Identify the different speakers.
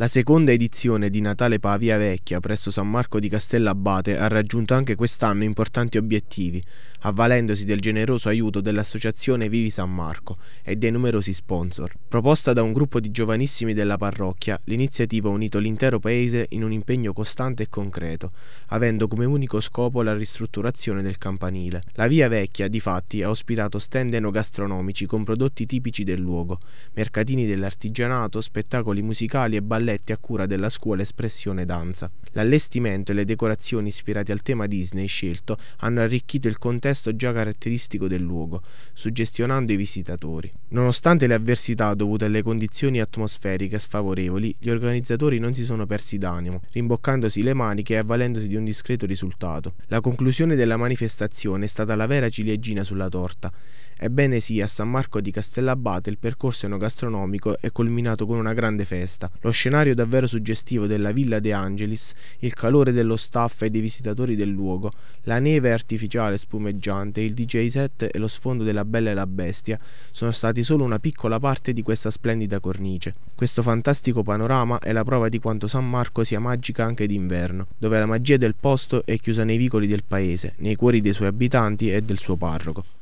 Speaker 1: La seconda edizione di Natale Pavia Vecchia presso San Marco di Castellabate ha raggiunto anche quest'anno importanti obiettivi, avvalendosi del generoso aiuto dell'associazione Vivi San Marco e dei numerosi sponsor. Proposta da un gruppo di giovanissimi della parrocchia, l'iniziativa ha unito l'intero paese in un impegno costante e concreto, avendo come unico scopo la ristrutturazione del campanile. La Via Vecchia, difatti, ha ospitato stand enogastronomici con prodotti tipici del luogo, mercatini dell'artigianato, spettacoli musicali e ballerini balletti a cura della scuola Espressione Danza. L'allestimento e le decorazioni ispirate al tema Disney scelto hanno arricchito il contesto già caratteristico del luogo, suggestionando i visitatori. Nonostante le avversità dovute alle condizioni atmosferiche sfavorevoli, gli organizzatori non si sono persi d'animo, rimboccandosi le maniche e avvalendosi di un discreto risultato. La conclusione della manifestazione è stata la vera ciliegina sulla torta. Ebbene sì, a San Marco di Castellabate il percorso enogastronomico è culminato con una grande festa. Lo scenario scenario davvero suggestivo della Villa De Angelis, il calore dello staff e dei visitatori del luogo, la neve artificiale spumeggiante, il DJ set e lo sfondo della Bella e la Bestia sono stati solo una piccola parte di questa splendida cornice. Questo fantastico panorama è la prova di quanto San Marco sia magica anche d'inverno, dove la magia del posto è chiusa nei vicoli del paese, nei cuori dei suoi abitanti e del suo parroco.